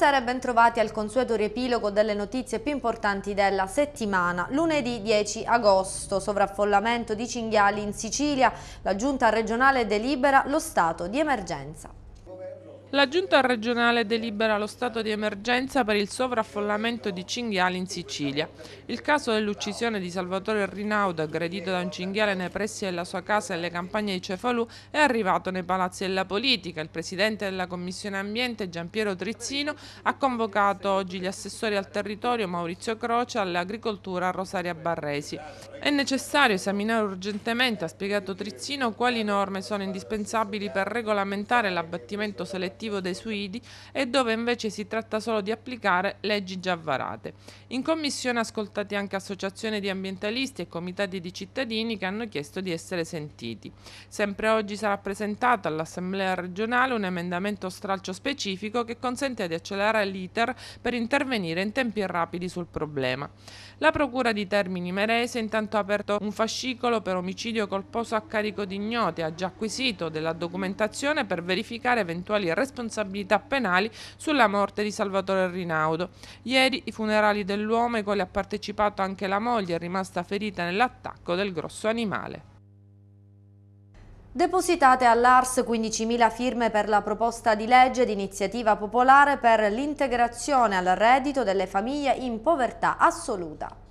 Buonasera e bentrovati al consueto riepilogo delle notizie più importanti della settimana. Lunedì 10 agosto, sovraffollamento di cinghiali in Sicilia, la giunta regionale delibera lo stato di emergenza. La giunta regionale delibera lo stato di emergenza per il sovraffollamento di cinghiali in Sicilia. Il caso dell'uccisione di Salvatore Rinaudo, aggredito da un cinghiale nei pressi della sua casa e nelle campagne di Cefalù, è arrivato nei palazzi della politica. Il presidente della Commissione Ambiente, Giampiero Trizzino, ha convocato oggi gli assessori al territorio Maurizio Croce all'agricoltura Rosaria Barresi. È necessario esaminare urgentemente, ha spiegato Trizzino, quali norme sono indispensabili per regolamentare l'abbattimento selettivo attivo dei suidi e dove invece si tratta solo di applicare leggi già varate. In commissione ascoltati anche associazioni di ambientalisti e comitati di cittadini che hanno chiesto di essere sentiti. Sempre oggi sarà presentato all'Assemblea regionale un emendamento stralcio specifico che consente di accelerare l'iter per intervenire in tempi rapidi sul problema. La Procura di Termini Merese intanto ha aperto un fascicolo per omicidio colposo a carico di ignoti, ha già acquisito della documentazione per verificare eventuali responsabilità responsabilità penali sulla morte di Salvatore Rinaudo. Ieri i funerali dell'uomo ai quali ha partecipato anche la moglie è rimasta ferita nell'attacco del grosso animale. Depositate all'ARS 15.000 firme per la proposta di legge di iniziativa popolare per l'integrazione al reddito delle famiglie in povertà assoluta.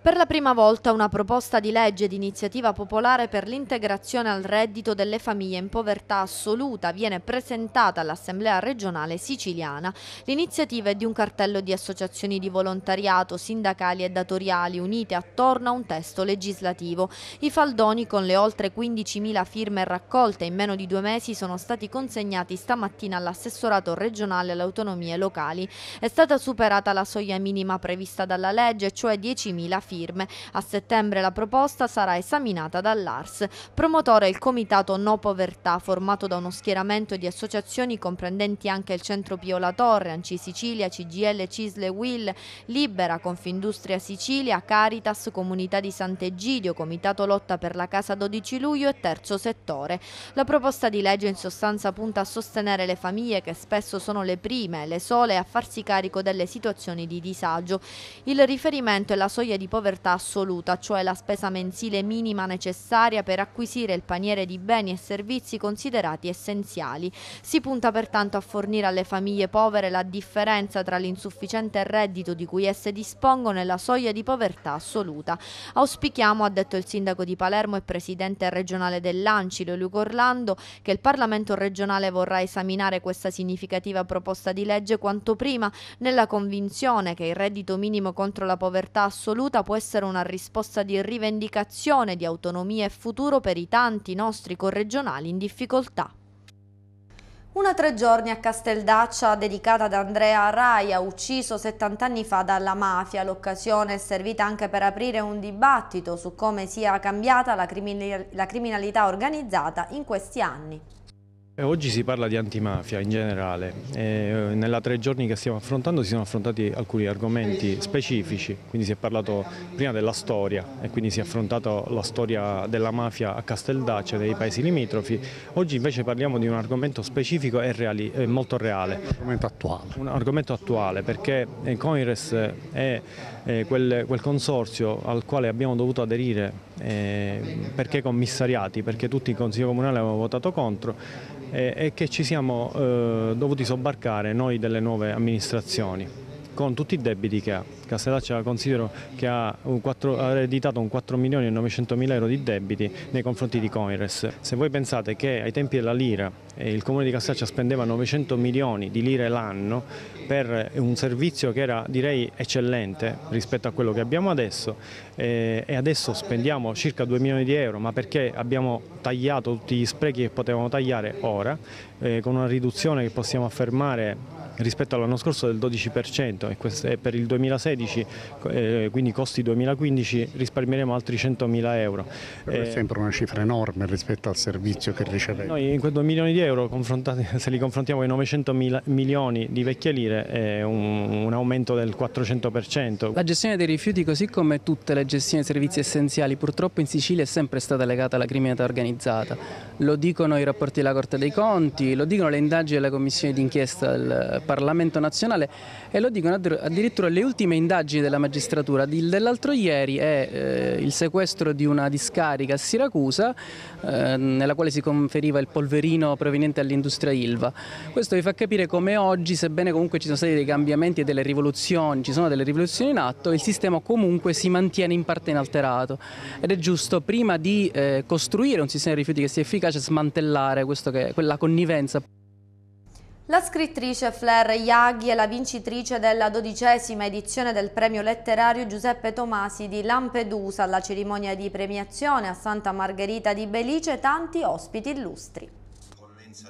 Per la prima volta una proposta di legge di iniziativa popolare per l'integrazione al reddito delle famiglie in povertà assoluta viene presentata all'Assemblea regionale siciliana. L'iniziativa è di un cartello di associazioni di volontariato, sindacali e datoriali unite attorno a un testo legislativo. I faldoni con le oltre 15.000 firme raccolte in meno di due mesi sono stati consegnati stamattina all'assessorato regionale alle autonomie locali. È stata superata la soglia minima prevista dalla legge, cioè 10.000 firme firme. A settembre la proposta sarà esaminata dall'ARS. Promotore è il comitato No Povertà, formato da uno schieramento di associazioni comprendenti anche il Centro Pio La Torre, Anci Sicilia, CGL, Cisle Will, Libera, Confindustria Sicilia, Caritas, Comunità di Sant'Egidio, Comitato Lotta per la Casa 12 Luglio e Terzo Settore. La proposta di legge in sostanza punta a sostenere le famiglie che spesso sono le prime, le sole a farsi carico delle situazioni di disagio. Il riferimento è la soglia di povertà povertà assoluta, cioè la spesa mensile minima necessaria per acquisire il paniere di beni e servizi considerati essenziali. Si punta pertanto a fornire alle famiglie povere la differenza tra l'insufficiente reddito di cui esse dispongono e la soglia di povertà assoluta. Auspichiamo, ha detto il sindaco di Palermo e presidente regionale dell'Ancile, Luca Orlando, che il Parlamento regionale vorrà esaminare questa significativa proposta di legge quanto prima, nella convinzione che il reddito minimo contro la povertà assoluta può essere una risposta di rivendicazione di autonomia e futuro per i tanti nostri corregionali in difficoltà. Una tre giorni a Casteldaccia dedicata ad Andrea Raia, ucciso 70 anni fa dalla mafia. L'occasione è servita anche per aprire un dibattito su come sia cambiata la, criminalità organizzata in questi anni. Eh, oggi si parla di antimafia in generale, eh, nella tre giorni che stiamo affrontando si sono affrontati alcuni argomenti specifici, quindi si è parlato prima della storia e quindi si è affrontata la storia della mafia a Casteldaccia e dei paesi limitrofi, oggi invece parliamo di un argomento specifico e reali, eh, molto reale. Un argomento attuale. Un argomento attuale perché eh, Coires è quel consorzio al quale abbiamo dovuto aderire eh, perché commissariati, perché tutti in Consiglio Comunale avevano votato contro e, eh, e che ci siamo eh, dovuti sobbarcare noi delle nuove amministrazioni con tutti i debiti che ha. Castellaccia considero che ha, 4, ha ereditato un 4 milioni e 900 mila euro di debiti nei confronti di Coinres. Se voi pensate che ai tempi della Lira eh, il comune di Castellaccia spendeva 900 milioni di lire l'anno per un servizio che era direi eccellente rispetto a quello che abbiamo adesso eh, e adesso spendiamo circa 2 milioni di euro ma perché abbiamo tagliato tutti gli sprechi che potevamo tagliare ora eh, con una riduzione che possiamo affermare rispetto all'anno scorso del 12% e per il 2016, eh, quindi costi 2015, risparmieremo altri 100.000 euro. Però è eh, sempre una cifra enorme rispetto al servizio che ricevete. Noi in quei 2 milioni di euro, se li confrontiamo ai 900 milioni di vecchie lire, è un, un aumento del 400%. La gestione dei rifiuti, così come tutte le gestioni dei servizi essenziali, purtroppo in Sicilia è sempre stata legata alla criminalità organizzata. Lo dicono i rapporti della Corte dei Conti, lo dicono le indagini della Commissione d'inchiesta del Parlamento nazionale e lo dicono addirittura le ultime indagini della magistratura. Dell'altro ieri è eh, il sequestro di una discarica a Siracusa eh, nella quale si conferiva il polverino proveniente dall'industria Ilva. Questo vi fa capire come oggi, sebbene comunque ci sono stati dei cambiamenti e delle rivoluzioni, ci sono delle rivoluzioni in atto, il sistema comunque si mantiene in parte inalterato ed è giusto prima di eh, costruire un sistema di rifiuti che sia efficace smantellare che, quella connivenza la scrittrice Flair Iaghi è la vincitrice della dodicesima edizione del premio letterario Giuseppe Tomasi di Lampedusa alla cerimonia di premiazione a Santa Margherita di Belice e tanti ospiti illustri.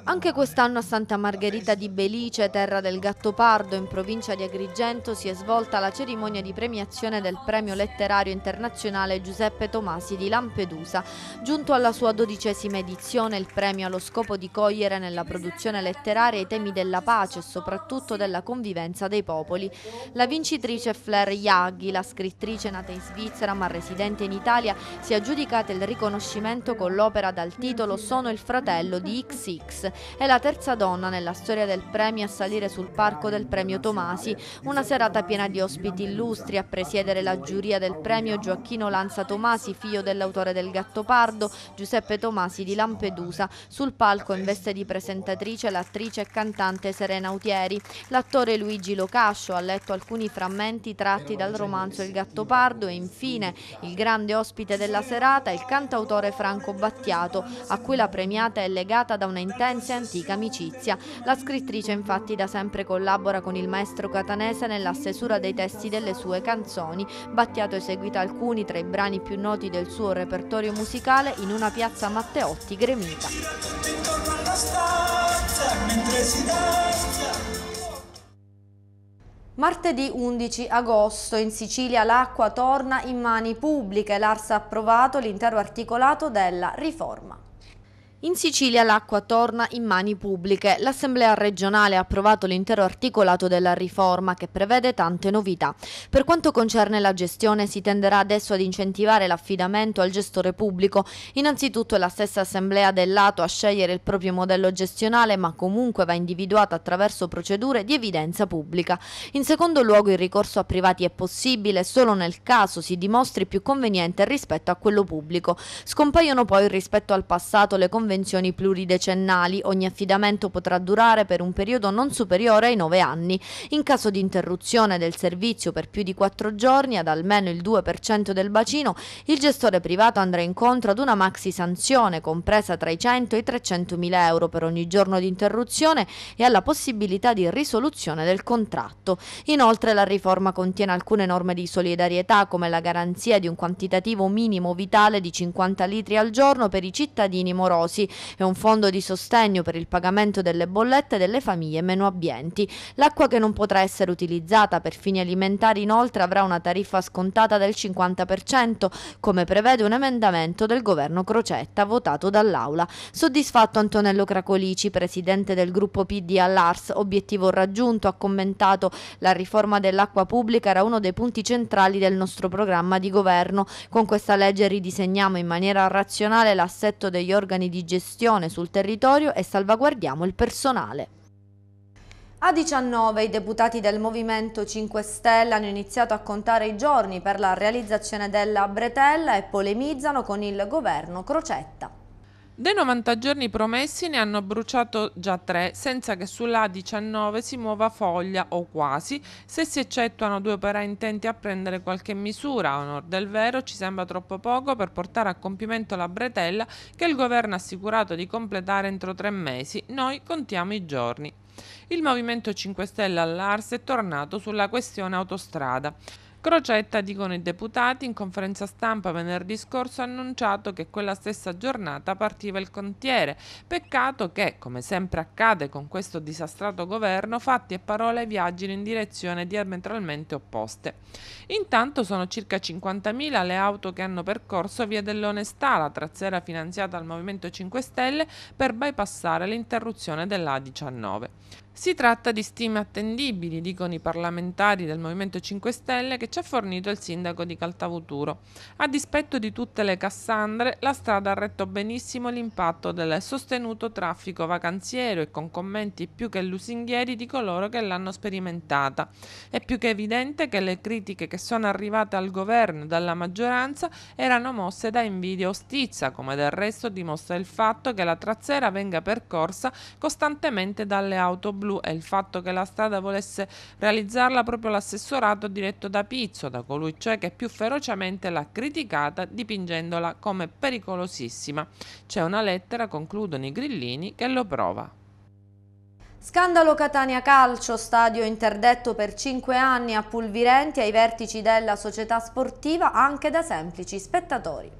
Anche quest'anno a Santa Margherita di Belice, terra del Gattopardo, in provincia di Agrigento, si è svolta la cerimonia di premiazione del premio letterario internazionale Giuseppe Tomasi di Lampedusa. Giunto alla sua dodicesima edizione, il premio ha lo scopo di cogliere nella produzione letteraria i temi della pace e soprattutto della convivenza dei popoli. La vincitrice Flair Iaghi, la scrittrice nata in Svizzera ma residente in Italia, si è aggiudicata il riconoscimento con l'opera dal titolo Sono il fratello di XX. È la terza donna nella storia del premio a salire sul parco del premio Tomasi, una serata piena di ospiti illustri a presiedere la giuria del premio Gioacchino Lanza Tomasi, figlio dell'autore del Gattopardo, Giuseppe Tomasi di Lampedusa, sul palco in veste di presentatrice l'attrice e cantante Serena Utieri. L'attore Luigi Locascio ha letto alcuni frammenti tratti dal romanzo Il Gattopardo e infine il grande ospite della serata, il cantautore Franco Battiato, a cui la premiata è legata da una intera Firenze è antica amicizia. La scrittrice infatti da sempre collabora con il maestro catanese nella stesura dei testi delle sue canzoni. Battiato eseguita alcuni tra i brani più noti del suo repertorio musicale in una piazza Matteotti gremita. Martedì 11 agosto in Sicilia l'acqua torna in mani pubbliche. L'Arsa ha approvato l'intero articolato della riforma. In Sicilia l'acqua torna in mani pubbliche. L'Assemblea regionale ha approvato l'intero articolato della riforma che prevede tante novità. Per quanto concerne la gestione si tenderà adesso ad incentivare l'affidamento al gestore pubblico. Innanzitutto è la stessa Assemblea del lato a scegliere il proprio modello gestionale ma comunque va individuata attraverso procedure di evidenza pubblica. In secondo luogo il ricorso a privati è possibile solo nel caso si dimostri più conveniente rispetto a quello pubblico. Scompaiono poi rispetto al passato le convenzioni convenzioni pluridecennali. Ogni affidamento potrà durare per un periodo non superiore ai 9 anni. In caso di interruzione del servizio per più di 4 giorni ad almeno il 2% del bacino, il gestore privato andrà incontro ad una maxi sanzione compresa tra i 100 e i 300 mila euro per ogni giorno di interruzione e alla possibilità di risoluzione del contratto. Inoltre la riforma contiene alcune norme di solidarietà come la garanzia di un quantitativo minimo vitale di 50 litri al giorno per i cittadini morosi servizi e un fondo di sostegno per il pagamento delle bollette delle famiglie meno abbienti. L'acqua che non potrà essere utilizzata per fini alimentari inoltre avrà una tariffa scontata del 50%, come prevede un emendamento del governo Crocetta votato dall'Aula. Soddisfatto Antonello Cracolici, presidente del gruppo PD all'Ars, obiettivo raggiunto, ha commentato la riforma dell'acqua pubblica era uno dei punti centrali del nostro programma di governo. Con questa legge ridisegniamo in maniera razionale l'assetto degli organi di gestione sul territorio e salvaguardiamo il personale. A 19 i deputati del Movimento 5 Stelle hanno iniziato a contare i giorni per la realizzazione della bretella e polemizzano con il governo Crocetta. Dei 90 giorni promessi ne hanno bruciato già tre, senza che sulla A19 si muova foglia o quasi, se si eccettuano due operai intenti a prendere qualche misura. A onor del vero ci sembra troppo poco per portare a compimento la bretella che il governo ha assicurato di completare entro tre mesi. Noi contiamo i giorni. Il Movimento 5 Stelle all'Ars è tornato sulla questione autostrada. Crocetta, dicono i deputati, in conferenza stampa venerdì scorso ha annunciato che quella stessa giornata partiva il contiere. Peccato che, come sempre accade con questo disastrato governo, fatti e parole viaggino in direzione diametralmente opposte. Intanto sono circa 50.000 le auto che hanno percorso Via dell'Onestà, la trazzera finanziata al Movimento 5 Stelle, per bypassare l'interruzione dell'A19. Si tratta di stime attendibili, dicono i parlamentari del Movimento 5 Stelle che ci ha fornito il sindaco di Caltavuturo. A dispetto di tutte le cassandre, la strada ha retto benissimo l'impatto del sostenuto traffico vacanziero e con commenti più che lusinghieri di coloro che l'hanno sperimentata. È più che evidente che le critiche che sono arrivate al governo e dalla maggioranza erano mosse da invidia o stizza, come del resto dimostra il fatto che la trazzera venga percorsa costantemente dalle auto blu clou è il fatto che la strada volesse realizzarla proprio l'assessorato diretto da Pizzo, da colui cioè che più ferocemente l'ha criticata dipingendola come pericolosissima. C'è una lettera, concludono i grillini, che lo prova. Scandalo Catania Calcio, stadio interdetto per 5 anni a Pulvirenti ai vertici della società sportiva anche da semplici spettatori.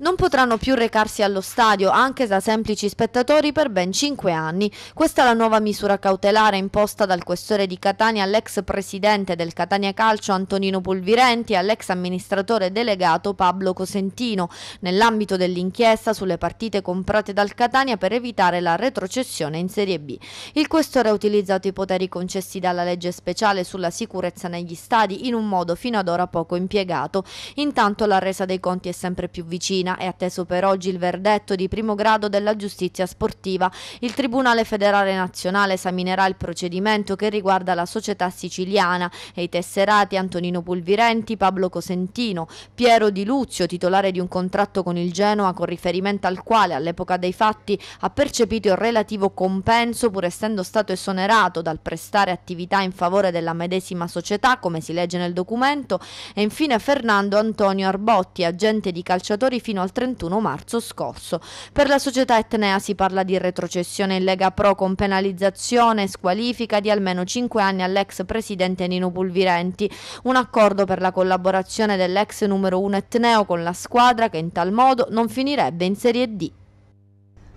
Non potranno più recarsi allo stadio anche da semplici spettatori per ben cinque anni. Questa è la nuova misura cautelare imposta dal questore di Catania all'ex presidente del Catania Calcio Antonino Pulvirenti e all'ex amministratore delegato Pablo Cosentino nell'ambito dell'inchiesta sulle partite comprate dal Catania per evitare la retrocessione in Serie B. Il questore ha utilizzato i poteri concessi dalla legge speciale sulla sicurezza negli stadi in un modo fino ad ora poco impiegato. Intanto la resa dei conti è sempre più vicina Messina è atteso per oggi il verdetto di primo grado della giustizia sportiva. Il Tribunale federale nazionale esaminerà il procedimento che riguarda la società siciliana e i tesserati Antonino Pulvirenti, Pablo Cosentino, Piero Di Luzio, titolare di un contratto con il Genoa con riferimento al quale all'epoca dei fatti ha percepito il relativo compenso pur essendo stato esonerato dal prestare attività in favore della medesima società come si legge nel documento e infine Fernando Antonio Arbotti, agente di calciatori fino fino al 31 marzo scorso. Per la società Etnea si parla di retrocessione in Lega Pro con penalizzazione e squalifica di almeno 5 anni all'ex presidente Nino Pulvirenti, un accordo per la collaborazione dell'ex numero 1 Etneo con la squadra che in tal modo non finirebbe in Serie D.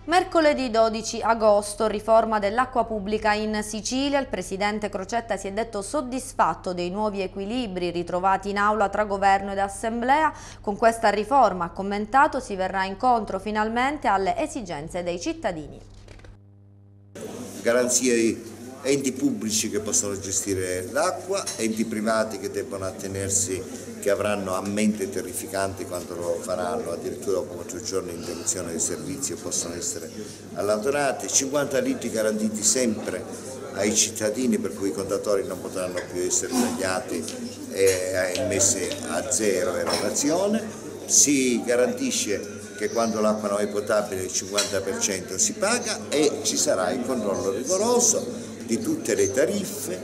Mercoledì 12 agosto, riforma dell'acqua pubblica in Sicilia, il presidente Crocetta si è detto soddisfatto dei nuovi equilibri ritrovati in aula tra governo ed assemblea. Con questa riforma, ha commentato, si verrà incontro finalmente alle esigenze dei cittadini. Garanzie enti pubblici che possono gestire l'acqua, enti privati che debbono attenersi, che avranno ammente terrificanti quando lo faranno, addirittura dopo quattro giorni di interruzione del servizio possono essere allontanati, 50 litri garantiti sempre ai cittadini per cui i contatori non potranno più essere tagliati e eh, messi a zero erogazione, si garantisce che quando l'acqua non è potabile il 50% si paga e ci sarà il controllo rigoroso di tutte le tariffe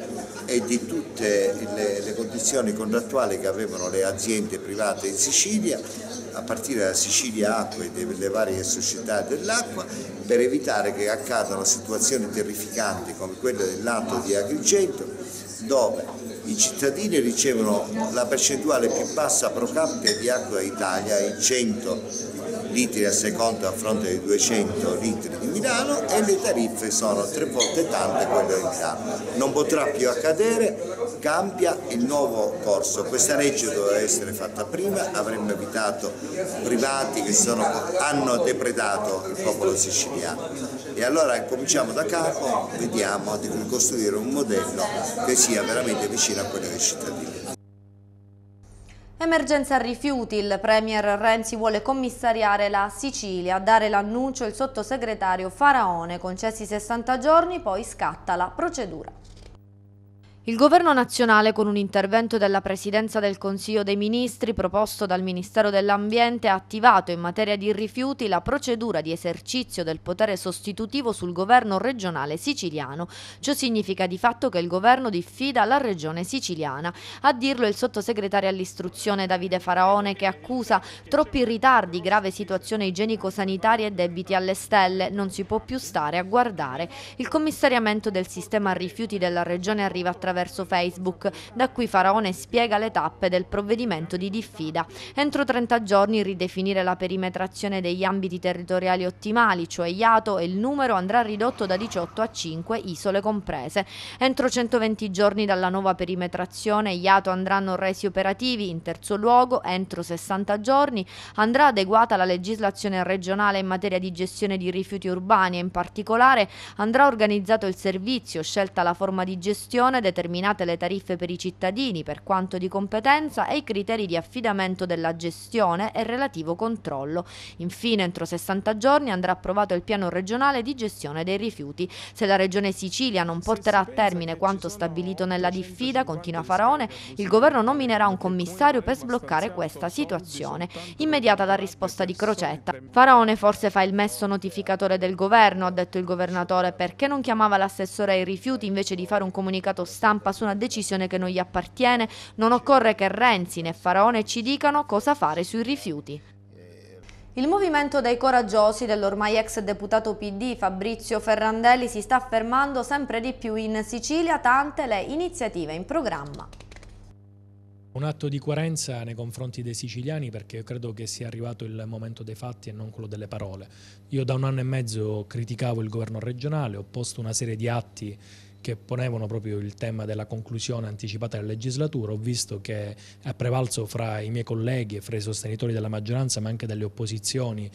e di tutte le, le condizioni contrattuali che avevano le aziende private in Sicilia a partire da Sicilia Acqua e delle varie società dell'acqua per evitare che accadano situazioni terrificanti come quella dell'atto di Agrigento dove i cittadini ricevono la percentuale più bassa pro capite di acqua Italia in 100 litri al secondo a fronte dei 200 litri di Milano e le tariffe sono tre volte tante quelle di Milano. Non potrà più accadere, cambia il nuovo corso. Questa legge doveva essere fatta prima, avremmo evitato privati che sono, hanno depredato il popolo siciliano. E allora cominciamo da capo, vediamo di costruire un modello che sia veramente vicino a quello dei cittadini. Emergenza rifiuti, il Premier Renzi vuole commissariare la Sicilia, a dare l'annuncio il sottosegretario Faraone, concessi 60 giorni, poi scatta la procedura. Il governo nazionale, con un intervento della Presidenza del Consiglio dei Ministri proposto dal Ministero dell'Ambiente, ha attivato in materia di rifiuti la procedura di esercizio del potere sostitutivo sul governo regionale siciliano. Ciò significa di fatto che il governo diffida la regione siciliana. A dirlo il sottosegretario all'istruzione Davide Faraone che accusa troppi ritardi, grave situazione igienico-sanitaria e debiti alle stelle. Non si può più stare a guardare. Il commissariamento del sistema rifiuti della regione arriva attraverso attraverso Facebook, da cui Faraone spiega le tappe del provvedimento di diffida. Entro 30 giorni ridefinire la perimetrazione degli ambiti territoriali ottimali, cioè IATO, e il numero andrà ridotto da 18 a 5, isole comprese. Entro 120 giorni dalla nuova perimetrazione, IATO andranno resi operativi. In terzo luogo, entro 60 giorni, andrà adeguata la legislazione regionale in materia di gestione di rifiuti urbani e in particolare andrà organizzato il servizio, scelta la forma di gestione, determinata determinate le tariffe per i cittadini per quanto di competenza e i criteri di affidamento della gestione e relativo controllo. Infine, entro 60 giorni andrà approvato il piano regionale di gestione dei rifiuti. Se la Regione Sicilia non porterà a termine quanto stabilito nella diffida, continua Faraone, il governo nominerà un commissario per sbloccare questa situazione. Immediata la risposta di Crocetta. Faraone forse fa il messo notificatore del governo, ha detto il governatore, perché non chiamava l'assessore ai rifiuti invece di fare un comunicato stampa stampa su una decisione che non gli appartiene, non occorre che Renzi né Faraone ci dicano cosa fare sui rifiuti. Il movimento dei coraggiosi dell'ormai ex deputato PD Fabrizio Ferrandelli si sta affermando sempre di più in Sicilia, tante le iniziative in programma. Un atto di coerenza nei confronti dei siciliani perché io credo che sia arrivato il momento dei fatti e non quello delle parole. Io da un anno e mezzo criticavo il governo regionale, ho posto una serie di atti che ponevano proprio il tema della conclusione anticipata della legislatura, ho visto che è prevalso fra i miei colleghi e fra i sostenitori della maggioranza, ma anche delle opposizioni,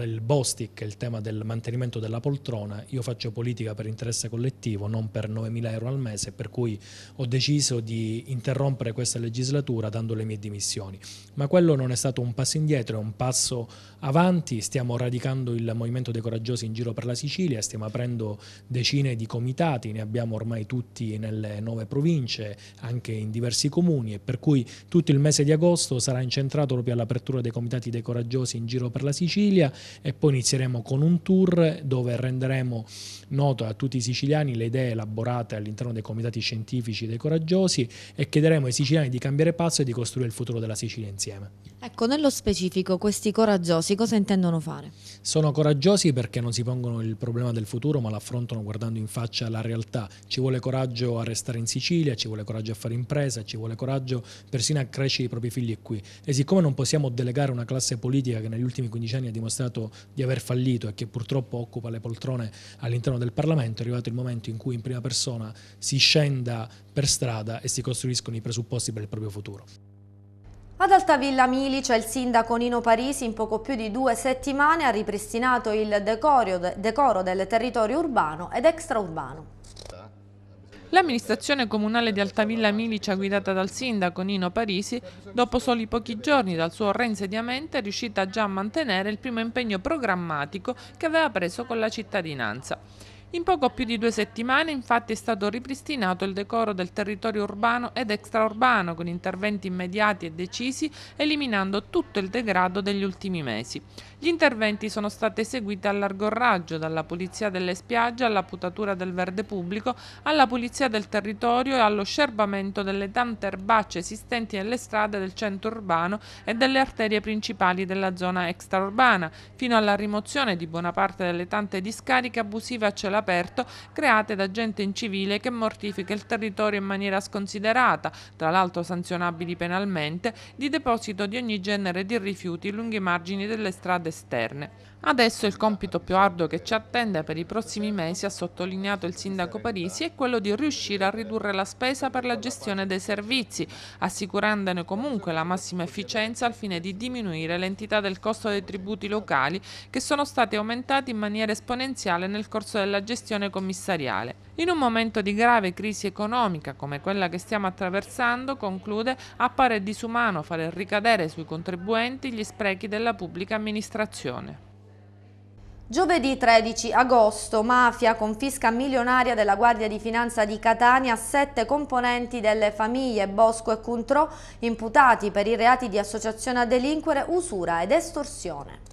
il Bostic, il tema del mantenimento della poltrona, io faccio politica per interesse collettivo, non per 9.000 euro al mese, per cui ho deciso di interrompere questa legislatura dando le mie dimissioni. Ma quello non è stato un passo indietro, è un passo avanti, stiamo radicando il Movimento dei Coraggiosi in giro per la Sicilia, stiamo aprendo decine di comitati, ne abbiamo ormai tutti nelle nove province, anche in diversi comuni, e per cui tutto il mese di agosto sarà incentrato proprio all'apertura dei comitati dei Coraggiosi in giro per la Sicilia, e poi inizieremo con un tour dove renderemo noto a tutti i siciliani le idee elaborate all'interno dei comitati scientifici dei coraggiosi e chiederemo ai siciliani di cambiare passo e di costruire il futuro della Sicilia insieme. Ecco, nello specifico questi coraggiosi cosa intendono fare? Sono coraggiosi perché non si pongono il problema del futuro ma l'affrontano guardando in faccia la realtà. Ci vuole coraggio a restare in Sicilia, ci vuole coraggio a fare impresa, ci vuole coraggio persino a crescere i propri figli qui. E siccome non possiamo delegare una classe politica che negli ultimi 15 anni ha dimostrato accusato di aver fallito e che purtroppo occupa le poltrone all'interno del Parlamento, è arrivato il momento in cui in prima persona si scenda per strada e si costruiscono i presupposti per il proprio futuro. Ad Altavilla Milice il sindaco Nino Parisi in poco più di due settimane ha ripristinato il decoro, decoro del territorio urbano ed extraurbano. L'amministrazione comunale di Altavilla Milicia guidata dal sindaco Nino Parisi, dopo soli pochi giorni dal suo reinsediamento, è riuscita già a mantenere il primo impegno programmatico che aveva preso con la cittadinanza. In poco più di due settimane infatti è stato ripristinato il decoro del territorio urbano ed extraurbano con interventi immediati e decisi eliminando tutto il degrado degli ultimi mesi. Gli interventi sono stati eseguiti a largo raggio, dalla pulizia delle spiagge alla putatura del verde pubblico, alla pulizia del territorio e allo scerbamento delle tante erbacce esistenti nelle strade del centro urbano e delle arterie principali della zona extraurbana, fino alla rimozione di buona parte delle tante discariche abusive a cielo aperto create da gente incivile che mortifica il territorio in maniera sconsiderata, tra l'altro sanzionabili penalmente, di deposito di ogni genere di rifiuti lungo i margini delle strade esterne. Adesso il compito più arduo che ci attende per i prossimi mesi, ha sottolineato il sindaco Parisi, è quello di riuscire a ridurre la spesa per la gestione dei servizi, assicurandone comunque la massima efficienza al fine di diminuire l'entità del costo dei tributi locali che sono stati aumentati in maniera esponenziale nel corso della gestione commissariale. In un momento di grave crisi economica come quella che stiamo attraversando, conclude, appare disumano fare ricadere sui contribuenti gli sprechi della pubblica amministrazione. Giovedì 13 agosto, mafia confisca milionaria della Guardia di Finanza di Catania a sette componenti delle famiglie Bosco e Cuntro imputati per i reati di associazione a delinquere, usura ed estorsione.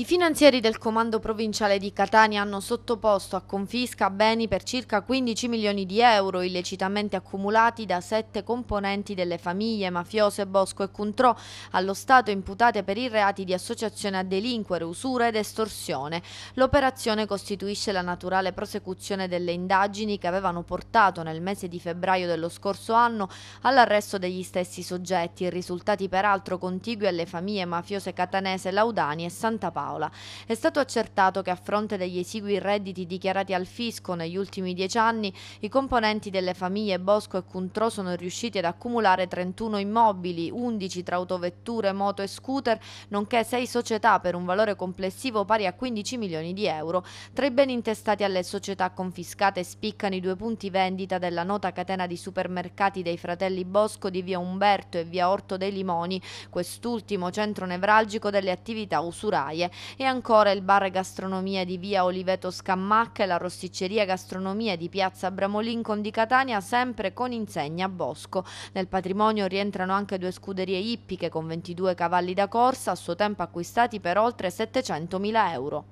I finanzieri del Comando Provinciale di Catania hanno sottoposto a confisca beni per circa 15 milioni di euro illecitamente accumulati da sette componenti delle famiglie mafiose Bosco e Contrò allo Stato imputate per i reati di associazione a delinquere, usura ed estorsione. L'operazione costituisce la naturale prosecuzione delle indagini che avevano portato nel mese di febbraio dello scorso anno all'arresto degli stessi soggetti, risultati peraltro contigui alle famiglie mafiose catanese Laudani e Santa Paola. Paola. È stato accertato che a fronte degli esigui redditi dichiarati al fisco negli ultimi dieci anni, i componenti delle famiglie Bosco e Cuntrò sono riusciti ad accumulare 31 immobili, 11 tra autovetture, moto e scooter, nonché 6 società per un valore complessivo pari a 15 milioni di euro. Tra i beni intestati alle società confiscate spiccano i due punti vendita della nota catena di supermercati dei fratelli Bosco di via Umberto e via Orto dei Limoni, quest'ultimo centro nevralgico delle attività usuraie e ancora il bar gastronomia di via Oliveto Scammacca e la rosticceria gastronomia di piazza Abramolincon di Catania sempre con insegna Bosco. Nel patrimonio rientrano anche due scuderie ippiche con 22 cavalli da corsa, a suo tempo acquistati per oltre 700.000 euro.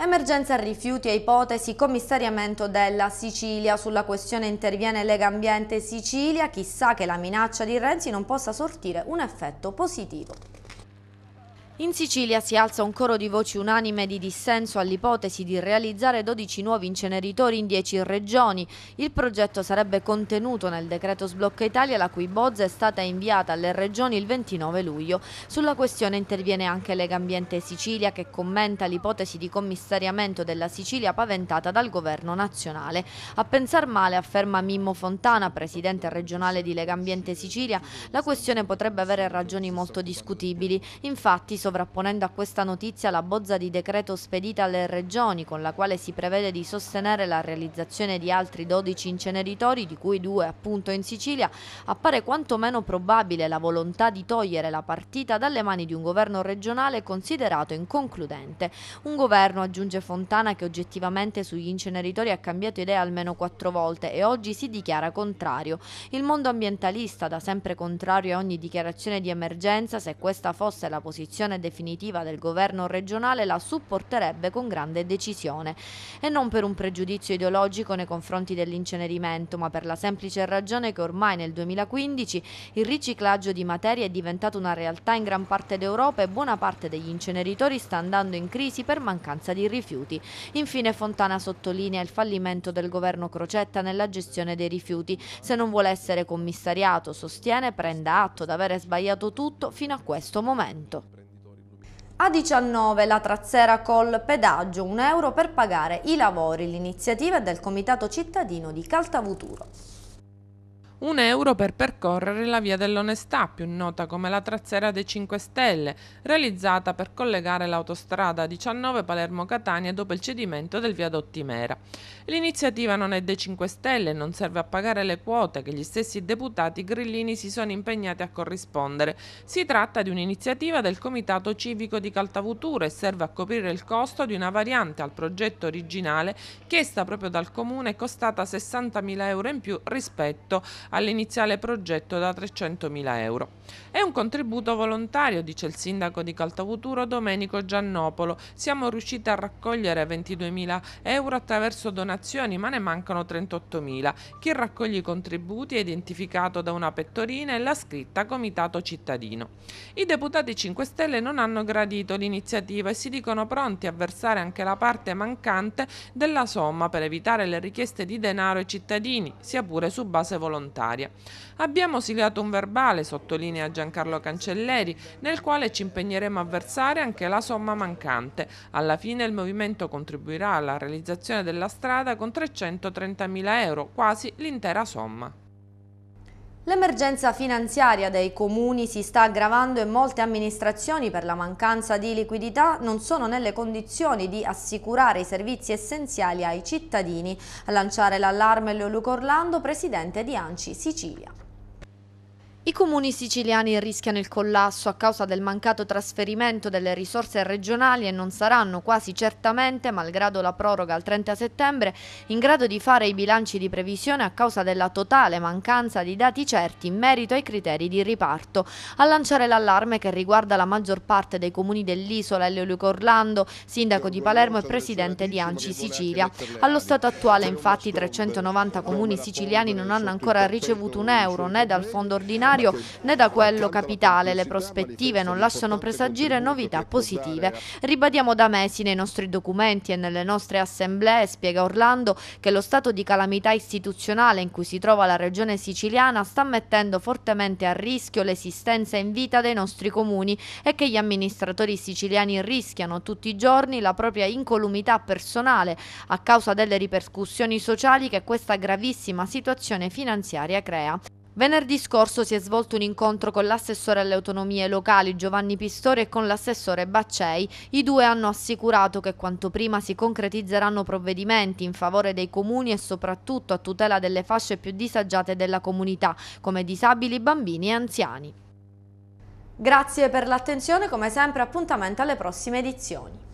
Emergenza rifiuti e ipotesi commissariamento della Sicilia. Sulla questione interviene Lega Ambiente Sicilia. Chissà che la minaccia di Renzi non possa sortire un effetto positivo. In Sicilia si alza un coro di voci unanime di dissenso all'ipotesi di realizzare 12 nuovi inceneritori in 10 regioni. Il progetto sarebbe contenuto nel decreto Sblocca Italia, la cui bozza è stata inviata alle regioni il 29 luglio. Sulla questione interviene anche Legambiente Sicilia, che commenta l'ipotesi di commissariamento della Sicilia paventata dal governo nazionale. A pensar male, afferma Mimmo Fontana, presidente regionale di Legambiente Sicilia, la questione potrebbe avere ragioni molto discutibili. Infatti, sono sovrapponendo a questa notizia la bozza di decreto spedita alle regioni con la quale si prevede di sostenere la realizzazione di altri 12 inceneritori, di cui due appunto in Sicilia, appare quantomeno probabile la volontà di togliere la partita dalle mani di un governo regionale considerato inconcludente. Un governo, aggiunge Fontana, che oggettivamente sugli inceneritori ha cambiato idea almeno quattro volte e oggi si dichiara contrario. Il mondo ambientalista, da sempre contrario a ogni dichiarazione di emergenza, se questa fosse la posizione definitiva del governo regionale la supporterebbe con grande decisione e non per un pregiudizio ideologico nei confronti dell'incenerimento, ma per la semplice ragione che ormai nel 2015 il riciclaggio di materia è diventato una realtà in gran parte d'Europa e buona parte degli inceneritori sta andando in crisi per mancanza di rifiuti. Infine Fontana sottolinea il fallimento del governo Crocetta nella gestione dei rifiuti. Se non vuole essere commissariato, sostiene, prenda atto d'avere sbagliato tutto fino a questo momento. A19 la trazzera col pedaggio, un euro per pagare i lavori, l'iniziativa del Comitato Cittadino di Caltavuturo. Un euro per percorrere la Via dell'Onestà, più nota come la trazzera dei 5 Stelle, realizzata per collegare l'autostrada 19 Palermo-Catania dopo il cedimento del viadotto Mera. L'iniziativa non è dei 5 Stelle e non serve a pagare le quote che gli stessi deputati grillini si sono impegnati a corrispondere. Si tratta di un'iniziativa del Comitato Civico di Caltavutura e serve a coprire il costo di una variante al progetto originale chiesta proprio dal Comune e costata 60.000 euro in più rispetto all'iniziale progetto da 300.000 euro. È un contributo volontario, dice il sindaco di Caltavuturo Domenico Giannopolo. Siamo riusciti a raccogliere 22.000 euro attraverso donazioni, ma ne mancano 38.000. Chi raccoglie i contributi è identificato da una pettorina e la scritta Comitato Cittadino. I deputati 5 Stelle non hanno gradito l'iniziativa e si dicono pronti a versare anche la parte mancante della somma per evitare le richieste di denaro ai cittadini, sia pure su base volontaria volontaria. Abbiamo siglato un verbale, sottolinea Giancarlo Cancelleri, nel quale ci impegneremo a versare anche la somma mancante. Alla fine il movimento contribuirà alla realizzazione della strada con 330.000 euro, quasi l'intera somma. L'emergenza finanziaria dei comuni si sta aggravando e molte amministrazioni per la mancanza di liquidità non sono nelle condizioni di assicurare i servizi essenziali ai cittadini. A lanciare l'allarme è Leoluco Orlando, presidente di Anci Sicilia. I comuni siciliani rischiano il collasso a causa del mancato trasferimento delle risorse regionali e non saranno quasi certamente, malgrado la proroga al 30 settembre, in grado di fare i bilanci di previsione a causa della totale mancanza di dati certi in merito ai criteri di riparto. A lanciare l'allarme che riguarda la maggior parte dei comuni dell'isola è Leoluco Orlando, sindaco di Palermo e presidente di Anci Sicilia. Allo stato attuale infatti 390 comuni siciliani non hanno ancora ricevuto un euro né dal fondo ordinario scenario né da quello capitale, le prospettive non lasciano presagire novità positive. Ribadiamo da mesi nei nostri documenti e nelle nostre assemblee, spiega Orlando, che lo stato di calamità istituzionale in cui si trova la regione siciliana sta mettendo fortemente a rischio l'esistenza in vita dei nostri comuni e che gli amministratori siciliani rischiano tutti i giorni la propria incolumità personale a causa delle ripercussioni sociali che questa gravissima situazione finanziaria crea. Venerdì scorso si è svolto un incontro con l'assessore alle autonomie locali Giovanni Pistori e con l'assessore Baccei. I due hanno assicurato che quanto prima si concretizzeranno provvedimenti in favore dei comuni e soprattutto a tutela delle fasce più disagiate della comunità, come disabili, bambini e anziani. Grazie per l'attenzione, come sempre appuntamento alle prossime edizioni.